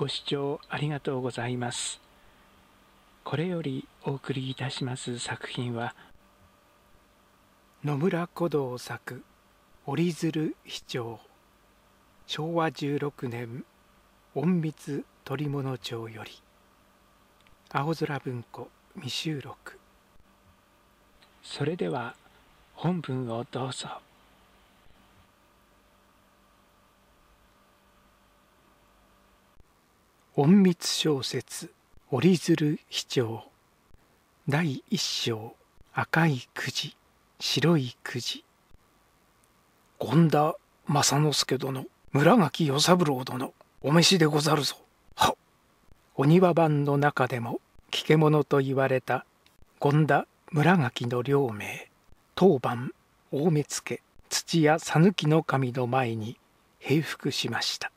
ご視聴ありがとうございます。これよりお送りいたします作品は野村古道作折り鶴市長、昭和16年隠密鳥物町より青空文庫未収録それでは本文をどうぞ。隠密小説折り鶴飛鳥第一章赤いくじ白いくじ権田正之助殿村垣与三郎殿お召しでござるぞはお庭番の中でも聞け者と言われた権田村垣の両名当番大目付土屋讃岐の神の前に平服しました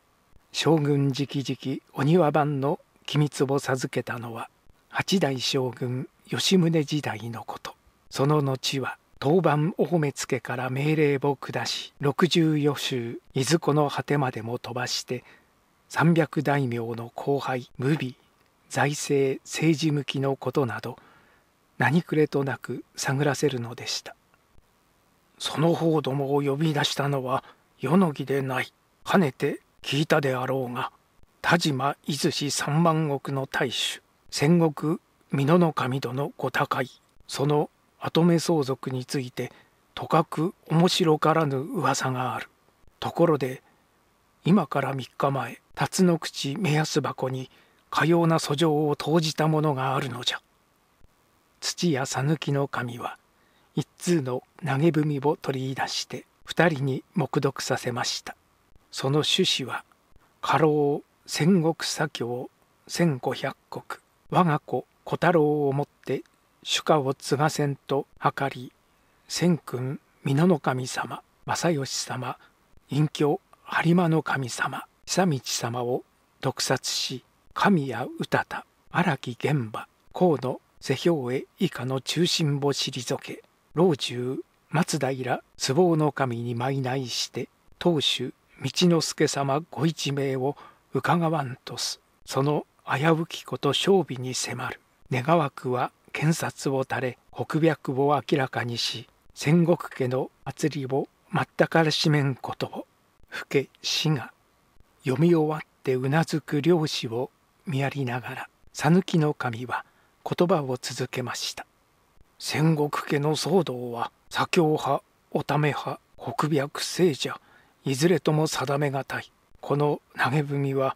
将軍直々お庭番の君を授けたのは八代将軍吉宗時代のことその後は当番お褒め付けから命令を下し64州伊豆この果てまでも飛ばして300大名の後輩無備財政政治向きのことなど何くれとなく探らせるのでしたその方どもを呼び出したのは世の儀でないかねて聞いたであろうが田島伊豆市三万石の大主戦国美濃の神殿のご高いその跡目相続についてとかく面白からぬ噂があるところで今から3日前辰の口目安箱にかような訴状を投じたものがあるのじゃ土やさぬきの神は一通の投げ文を取り出して二人に黙読させましたその趣旨は家老戦国左京千五百国我が子小太郎をもって主家を継がせんと計り千君美濃守様正義様隠居播磨守様久道様を毒殺し神谷宇多田荒木玄馬河野世兵衛以下の中心を退け老中松平壺の神に埋内して当主道之助様ご一命を伺わんとすその危うきこと勝負に迫る願わくは検察を垂れ北白を明らかにし戦国家の祭りを全からしめんことを老け死が読み終わってうなずく漁師を見やりながら讃岐の神は言葉を続けました戦国家の騒動は左京派おため派北白聖者いずれとも定めがたいこの投げ文は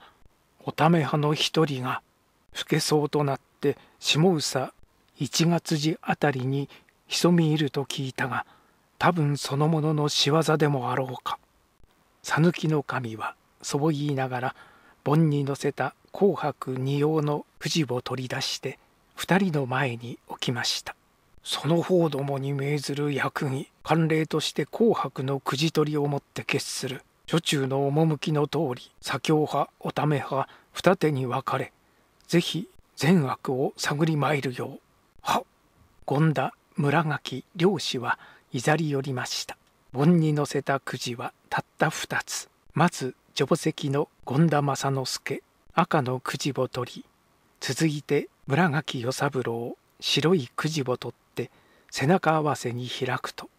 おため派の一人が老けそうとなって下草一月時あたりに潜みいると聞いたが多分そのものの仕業でもあろうか。讃岐の神はそう言いながら盆に乗せた紅白二葉の富士を取り出して二人の前に置きました。その方どもに命ずる役儀慣例として紅白のくじ取りをもって決する諸中の趣の通り左京派おため派二手に分かれ是非善悪を探り参るようは権田村垣漁師はいざり寄りました盆に載せたくじはたった二つまず定石の権田正之助赤のくじを取り続いて村垣与三郎白いくじを取って背中合わせに開くと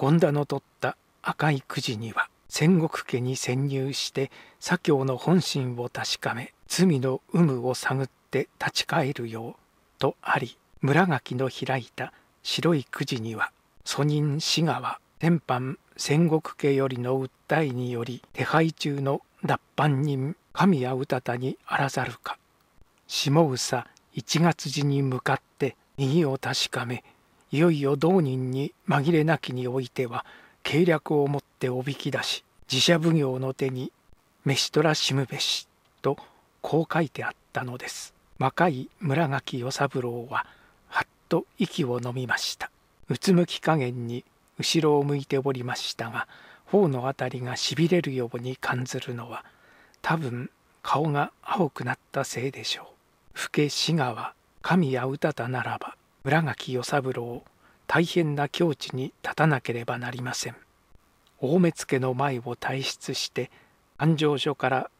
権田の取った赤いくじには戦国家に潜入して左京の本心を確かめ罪の有無を探って立ち返るようとあり村垣の開いた白いくじには祖人志川天藩戦国家よりの訴えにより手配中の脱藩人神谷多田にあらざるか下総一月時に向かって右を確かめいよいよ同人に紛れなきにおいては計略をもっておびき出し自社奉行の手に「飯虎しむべし」とこう書いてあったのです若い村垣与三郎ははっと息をのみましたうつむき加減に後ろを向いておりましたが頬の辺りがしびれるように感ずるのは多分顔が青くなったせいでしょう。老け志賀は神や歌たならば村垣与三郎大変な境地に立たなければなりません大目付の前を退出して安城所から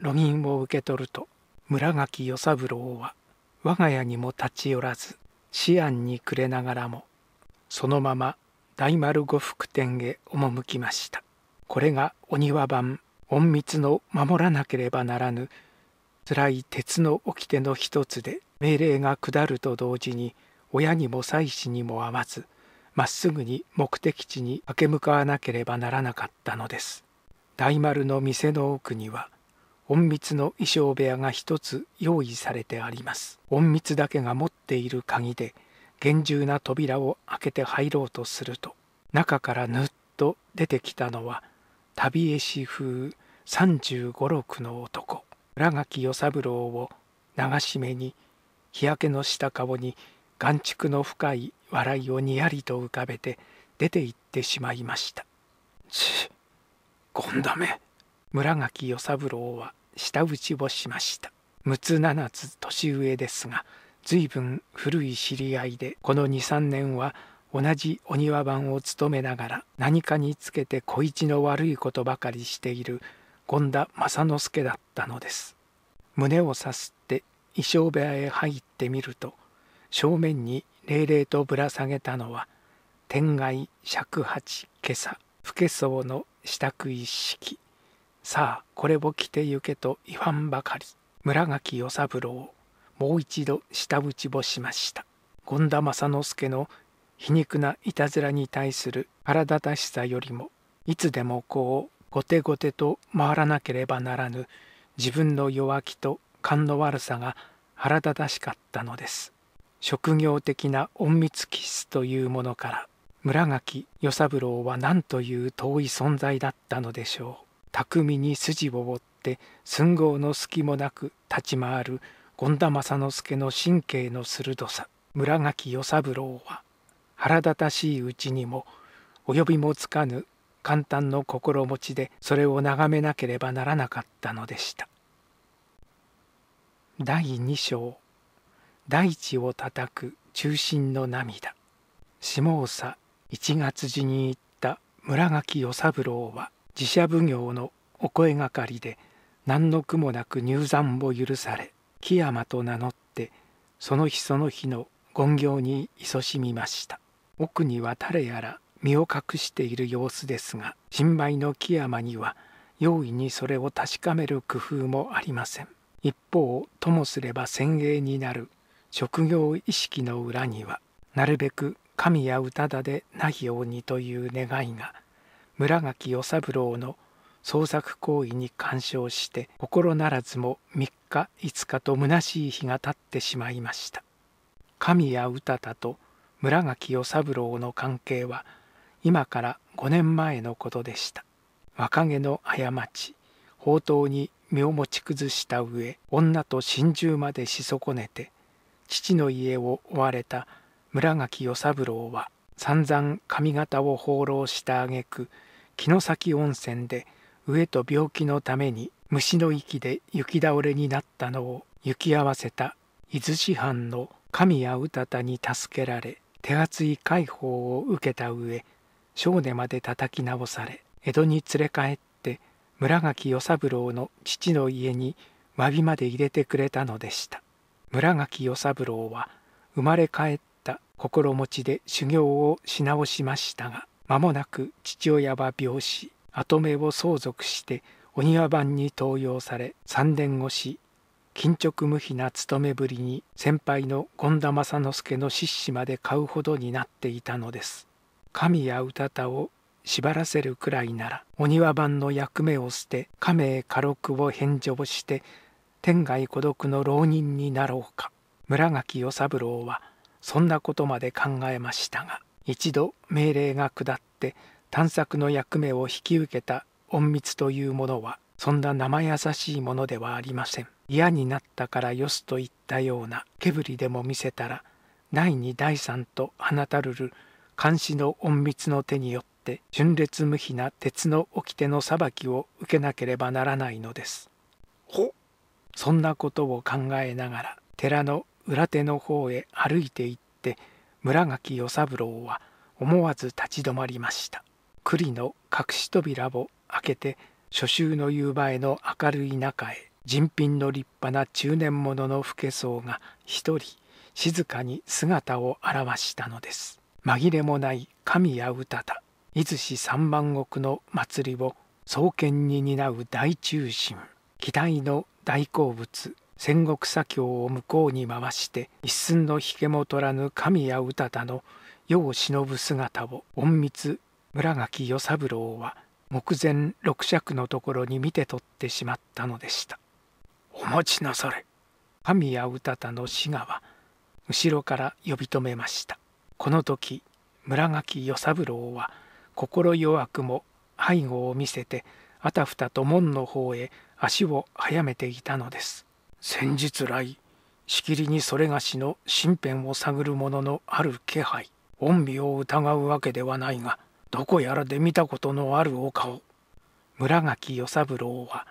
路銀を受け取ると村垣与三郎は我が家にも立ち寄らず思案に暮れながらもそのまま大丸呉服店へ赴きましたこれがお庭番隠密の守らなければならぬ辛い鉄の掟の一つで命令が下ると同時に親にも妻子にも会わずまっすぐに目的地に駆け向かわなければならなかったのです大丸の店の奥には隠密の衣装部屋が一つ用意されてあります隠密だけが持っている鍵で厳重な扉を開けて入ろうとすると中からぬっと出てきたのは旅絵師風三十五六の男浦垣与三郎を流し目に日焼けのした顔に眼畜の深い笑いをにやりと浮かべて出て行ってしまいましたちンダめ村垣与三郎は舌打ちをしました六つ七つ年上ですが随分古い知り合いでこの23年は同じお庭番を務めながら何かにつけて小一の悪いことばかりしている権田正之助だったのです胸をさすって衣装部屋へ入ってみると「正面に霊々とぶら下げたのは天外尺八今朝不化粧の支度一式さあこれを着て行けと言わんばかり村垣与三郎もう一度下打ちをしました権田正之助の皮肉ないたずらに対する腹立たしさよりもいつでもこう後手後手と回らなければならぬ自分の弱気と勘の悪さが腹立たしかったのです職業的な隠密気質というものから村垣与三郎は何という遠い存在だったのでしょう巧みに筋を折って寸合の隙もなく立ち回る権田正之助の神経の鋭さ村垣与三郎は腹立たしいうちにも及びもつかぬ簡単の心持ちでそれを眺めなければならなかったのでした第2章大地を叩く中心の涙下総1月寺に行った村垣与三郎は自社奉行のお声がかりで何の苦もなく入山を許され木山と名乗ってその日その日の権行に勤しみました奥には誰やら身を隠している様子ですが新米の木山には容易にそれを確かめる工夫もありません一方ともすれば先鋭になる職業意識の裏にはなるべく神や歌だでないようにという願いが村垣与三郎の創作行為に干渉して心ならずも3日5日と虚しい日が経ってしまいました神谷歌田と村垣与三郎の関係は今から5年前のことでした若気の過ち宝刀に身を持ち崩した上女と心中までし損ねて父の家を追われた村垣与三郎は散々上方を放浪した挙句城崎温泉で飢えと病気のために虫の息で雪倒れになったのを行き合わせた伊豆師範の神谷宇多田に助けられ手厚い解放を受けた上少根まで叩き直され江戸に連れ帰って村垣与三郎の父の家に詫びまで入れてくれたのでした。村垣与三郎は生まれ帰った心持ちで修行をし直しましたが間もなく父親は病死跡目を相続してお庭番に登用され3年越し金直無比な勤めぶりに先輩の権田正之助の獅子まで買うほどになっていたのです神や歌田を縛らせるくらいならお庭番の役目を捨て亀へ家禄を返上して天涯孤独の浪人になろうか村垣与三郎はそんなことまで考えましたが一度命令が下って探索の役目を引き受けた隠密というものはそんな生優しいものではありません嫌になったからよすと言ったような毛振りでも見せたら第二第三と放たるる監視の隠密の手によって純烈無比な鉄の掟の裁きを受けなければならないのです。ほっそんなことを考えながら寺の裏手の方へ歩いて行って村垣与三郎は思わず立ち止まりました栗の隠し扉を開けて初秋の夕映えの明るい中へ人品の立派な中年者の老け僧が一人静かに姿を現したのです紛れもない神や歌た伊豆市三万石の祭りを創建に担う大中心期待の大好物戦国左京を向こうに回して一寸の引けも取らぬ神谷宇多田の世を忍ぶ姿を隠密村垣与三郎は目前六尺のところに見て取ってしまったのでしたお持ちなされ神谷宇多田の死がは後ろから呼び止めましたこの時村垣与三郎は心弱くも背後を見せてあたふたと門の方へ足を速めていたのです先日来しきりにそれがしの身辺を探る者のある気配恩美を疑うわけではないがどこやらで見たことのあるお顔村垣与三郎は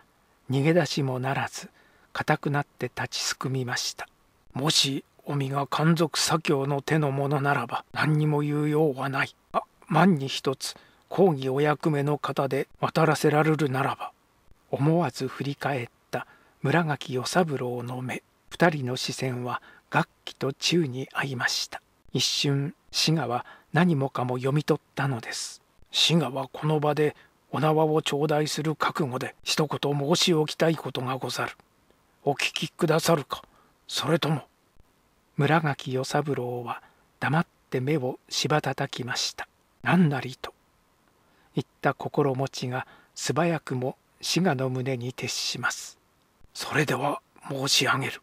逃げ出しもならず固くなって立ちすくみましたもしお身が漢族左京の手のものならば何にも言うようはないあ万に一つ公儀お役目の方で渡らせられるならば思わず振り返った村垣与三郎の目二人の視線は楽器と宙に合いました一瞬志賀は何もかも読み取ったのです志賀はこの場でお縄を頂戴する覚悟で一言申し置きたいことがござるお聞きくださるかそれとも村垣与三郎は黙って目をしばたたきました何なりと言った心持ちが素早くも滋賀の胸に徹しますそれでは申し上げる